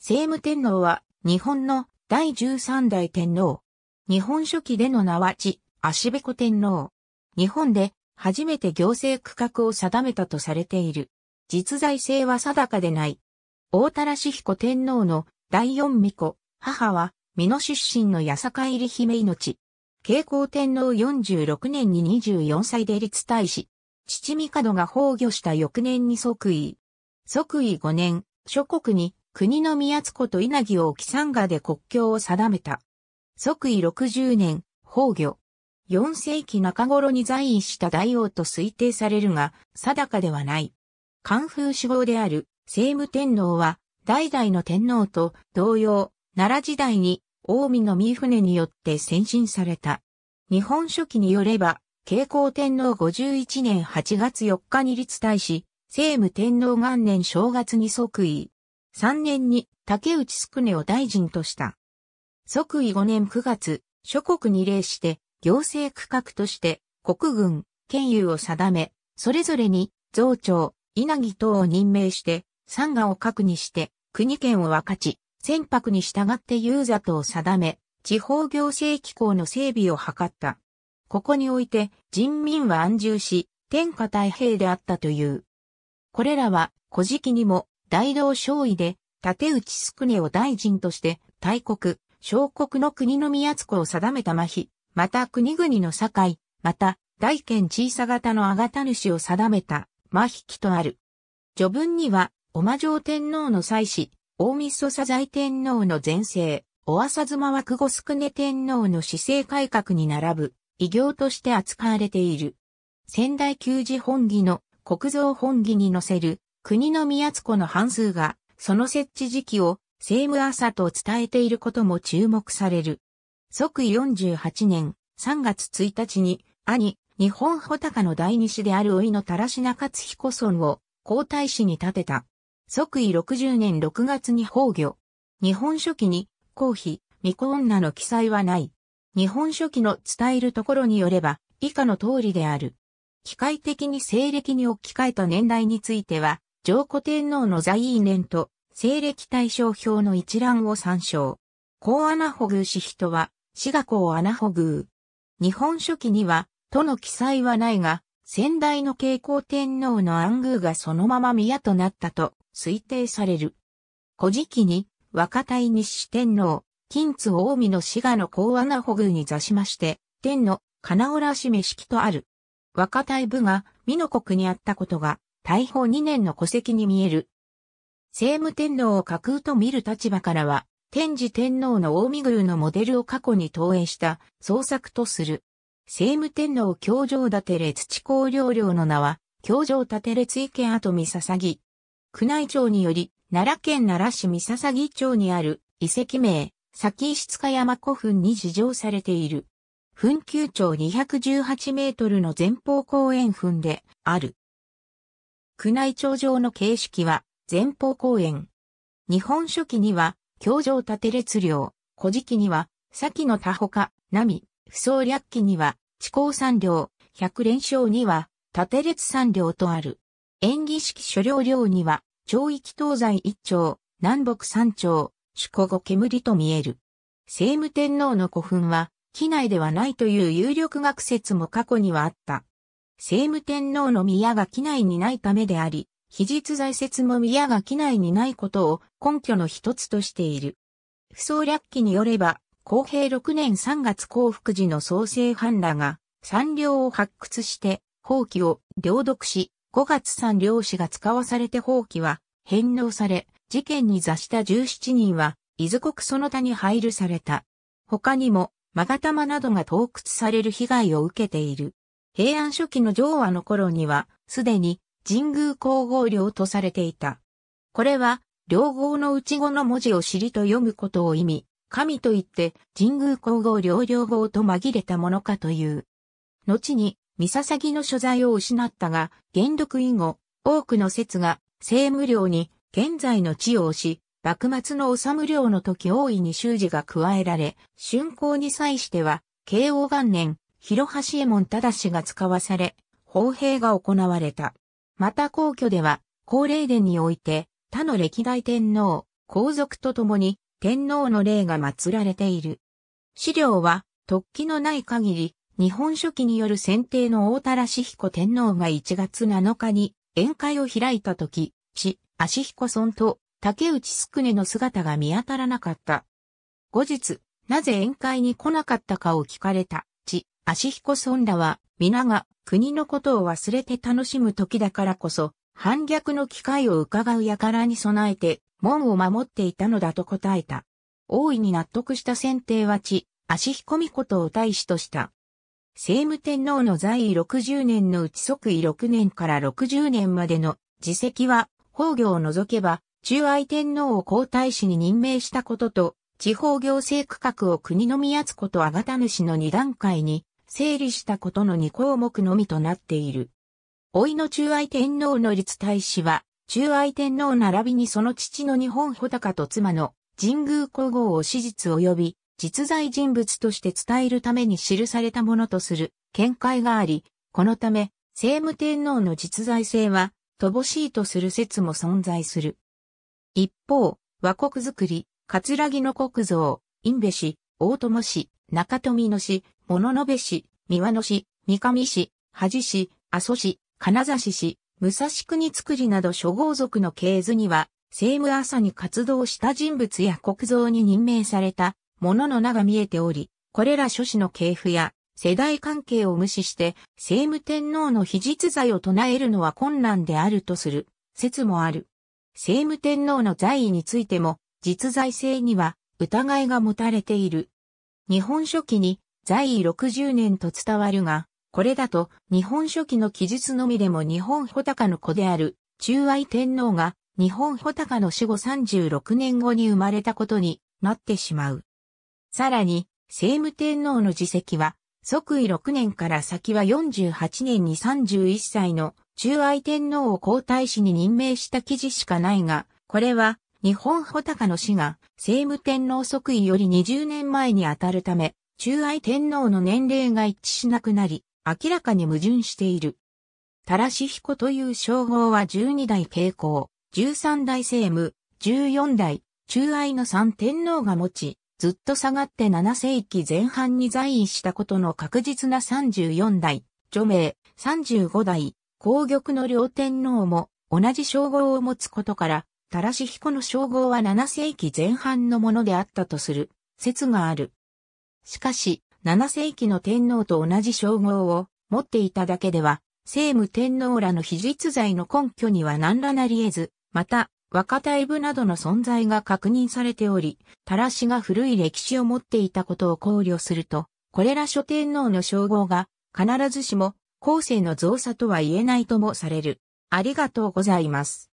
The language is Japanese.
聖武天皇は日本の第13代天皇。日本初期での名は地、足べこ天皇。日本で初めて行政区画を定めたとされている。実在性は定かでない。大田良彦天皇の第四巫女、母は、美濃出身の八坂入り姫命。慶光天皇46年に24歳で立大使。父帝が崩御した翌年に即位。即位5年、諸国に国の宮津湖と稲城を起山賀で国境を定めた。即位60年、崩御。4世紀中頃に在位した大王と推定されるが、定かではない。関風志望である、聖武天皇は、代々の天皇と同様、奈良時代に、近江の三船によって先進された。日本書紀によれば、慶光天皇51年8月4日に立大し、聖武天皇元年正月に即位。3年に竹内宿根を大臣とした。即位5年9月、諸国に礼して、行政区画として国軍、県有を定め、それぞれに増長、稲城等を任命して、山河を核にして、国県を分かち、船舶に従って遊とを定め、地方行政機構の整備を図った。ここにおいて人民は安住し、天下太平であったという。これらは古事記にも大道少尉で、立内宿根を大臣として、大国、小国の国の宮津子を定めた麻痺、また国々の境、また、大県小さ型のあがた主を定めた、麻痺記とある。序文には、お魔上天皇の祭祀、大みそさ在天皇の前世、おず妻は久保宿根天皇の姿勢改革に並ぶ、異業として扱われている。仙台旧寺本義の国造本義に載せる国の宮津湖の半数が、その設置時期を、セーム朝と伝えていることも注目される。即位48年3月1日に、兄、日本穂高の第二子である老いの田良品勝彦村を皇太子に立てた。即位60年6月に崩御。日本書紀に、公妃、巫女女の記載はない。日本書紀の伝えるところによれば、以下の通りである。機械的に西暦に置き換えた年代については、上古天皇の在位年と西暦対象表の一覧を参照。高穴保宮氏人は、志賀高穴保宮。日本書紀には、との記載はないが、先代の慶光天皇の暗宮がそのまま宮となったと推定される。古事記に、若大日四天皇、近津大海の滋賀の高穴保宮に座しまして、天の金浦氏名式とある。若大部が美濃国にあったことが大保2年の戸籍に見える。聖武天皇を架空と見る立場からは、天智天皇の大見宮のモデルを過去に投影した創作とする。聖武天皇教場立て列地公領領の名は、教場立て列池跡見ささぎ。宮内庁により、奈良県奈良市三笹木町にある遺跡名、先石塚山古墳に示上されている。墳丘長218メートルの前方公園墳である。宮内庁上の形式は、前方公園。日本書紀には、京城縦列領、古事記には、先の他他、波、不相略記には、地高三領、百連勝には、縦列三領とある。演技式所領領には、長域東西一丁、南北三丁、主古後煙と見える。聖武天皇の古墳は、機内ではないという有力学説も過去にはあった。政務天皇の宮が機内にないためであり、秘実在説も宮が機内にないことを根拠の一つとしている。不相略記によれば、公平6年3月幸福寺の創生藩らが、三両を発掘して、放棄を領読し、5月三両氏が使わされて放棄は返納され、事件に座した17人は、伊豆国その他に配慮された。他にも、マガタマなどが盗掘される被害を受けている。平安初期の上和の頃には、すでに神宮皇后陵とされていた。これは、両号の内語の文字を尻と読むことを意味、神と言って神宮皇后陵両号と紛れたものかという。後に、三笹の所在を失ったが、元禄以後、多くの説が、政務量に現在の地を押し、幕末の治領の時大いに修辞が加えられ、竣工に際しては、慶応元年、広橋右衛門忠が使わされ、法兵が行われた。また皇居では、皇霊殿において、他の歴代天皇、皇族と共に、天皇の霊が祀られている。資料は、突起のない限り、日本書紀による選定の大田良彦天皇が1月7日に宴会を開いた時、地、足彦村と竹内宿根の姿が見当たらなかった。後日、なぜ宴会に来なかったかを聞かれた。足彦村らは、皆が国のことを忘れて楽しむ時だからこそ、反逆の機会を伺う輩に備えて、門を守っていたのだと答えた。大いに納得した選定は地、足彦美ことを大使とした。聖武天皇の在位60年のうち即位6年から60年までの自責は、宝行を除けば、中愛天皇を皇太子に任命したことと、地方行政区画を国の宮津ことあがた主の二段階に整理したことの2項目のみとなっている。老いの中愛天皇の立大使は、中愛天皇並びにその父の日本穂高と妻の神宮皇后を史実及び実在人物として伝えるために記されたものとする見解があり、このため、聖武天皇の実在性は乏しいとする説も存在する。一方、和国くり、葛城の国像、ン部氏、大友氏、中富の氏、物部市、三輪野市、三上市、恥市、阿蘇市、金指市、武蔵国造りなど諸豪族の系図には、政務朝に活動した人物や国造に任命されたものの名が見えており、これら諸子の系譜や世代関係を無視して政務天皇の非実罪を唱えるのは困難であるとする説もある。政務天皇の在位についても実在性には疑いが持たれている。日本書紀に在位60年と伝わるが、これだと日本書紀の記述のみでも日本穂高の子である中愛天皇が日本穂高の死後36年後に生まれたことになってしまう。さらに、政務天皇の自責は、即位6年から先は48年に31歳の中愛天皇を皇太子に任命した記事しかないが、これは日本穂高の死が政務天皇即位より20年前にあたるため、中愛天皇の年齢が一致しなくなり、明らかに矛盾している。たらし彦という称号は12代慶光、13代政務、14代、中愛の三天皇が持ち、ずっと下がって7世紀前半に在位したことの確実な34代、除名、35代、皇玉の両天皇も同じ称号を持つことから、たらし彦の称号は7世紀前半のものであったとする説がある。しかし、7世紀の天皇と同じ称号を持っていただけでは、聖武天皇らの非実在の根拠には何らなり得ず、また、若大部などの存在が確認されており、たらしが古い歴史を持っていたことを考慮すると、これら諸天皇の称号が必ずしも後世の造作とは言えないともされる。ありがとうございます。